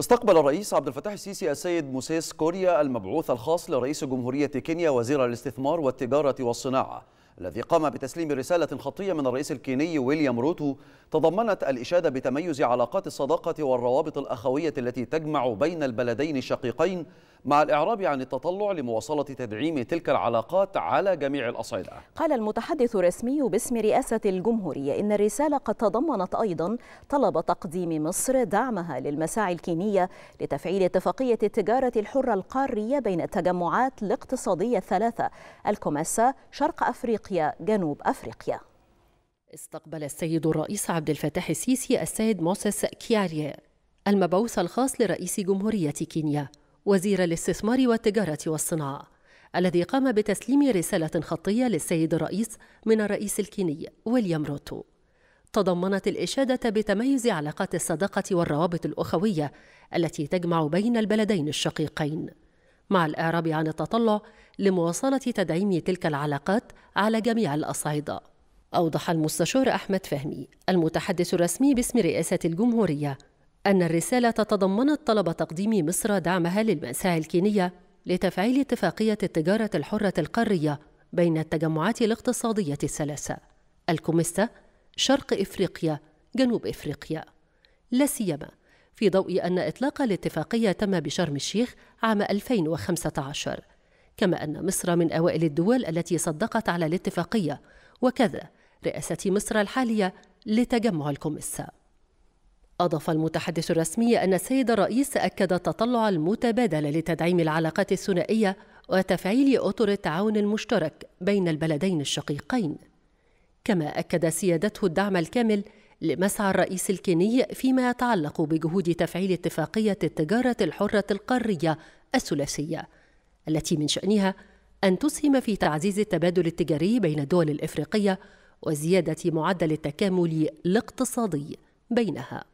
استقبل الرئيس عبد الفتاح السيسي السيد موسيس كوريا المبعوث الخاص لرئيس جمهورية كينيا وزير الاستثمار والتجارة والصناعة الذي قام بتسليم رسالة خطية من الرئيس الكيني ويليام روتو تضمنت الإشادة بتميز علاقات الصداقة والروابط الأخوية التي تجمع بين البلدين الشقيقين مع الإعراب عن التطلع لمواصلة تدعيم تلك العلاقات على جميع الأصعدة قال المتحدث الرسمي باسم رئاسة الجمهورية إن الرسالة قد تضمنت أيضا طلب تقديم مصر دعمها للمساعي الكينية لتفعيل اتفاقية التجارة الحرة القارية بين التجمعات الاقتصادية الثلاثة الكوماسا شرق أفريقيا جنوب أفريقيا استقبل السيد الرئيس عبد الفتاح السيسي السيد موسيس كياريا المبعوث الخاص لرئيس جمهورية كينيا وزير الاستثمار والتجارة والصناعة الذي قام بتسليم رسالة خطية للسيد الرئيس من الرئيس الكيني ويليام روتو تضمنت الإشادة بتميز علاقات الصداقة والروابط الأخوية التي تجمع بين البلدين الشقيقين مع الإعراب عن التطلع لمواصلة تدعيم تلك العلاقات على جميع الأصعدة أوضح المستشار أحمد فهمي المتحدث الرسمي باسم رئاسة الجمهورية أن الرسالة تضمنت طلب تقديم مصر دعمها للمأساة الكينية لتفعيل اتفاقية التجارة الحرة القارية بين التجمعات الاقتصادية الثلاثة الكوميستا شرق إفريقيا جنوب إفريقيا لا سيما في ضوء أن إطلاق الاتفاقية تم بشرم الشيخ عام 2015 كما أن مصر من أوائل الدول التي صدقت على الاتفاقية وكذا رئاسة مصر الحالية لتجمع الكوميستا أضاف المتحدث الرسمي أن السيد الرئيس أكد التطلع المتبادل لتدعيم العلاقات الثنائية وتفعيل أطر التعاون المشترك بين البلدين الشقيقين كما أكد سيادته الدعم الكامل لمسعى الرئيس الكيني فيما يتعلق بجهود تفعيل اتفاقية التجارة الحرة القارية الثلاثية التي من شأنها أن تسهم في تعزيز التبادل التجاري بين الدول الإفريقية وزيادة معدل التكامل الاقتصادي بينها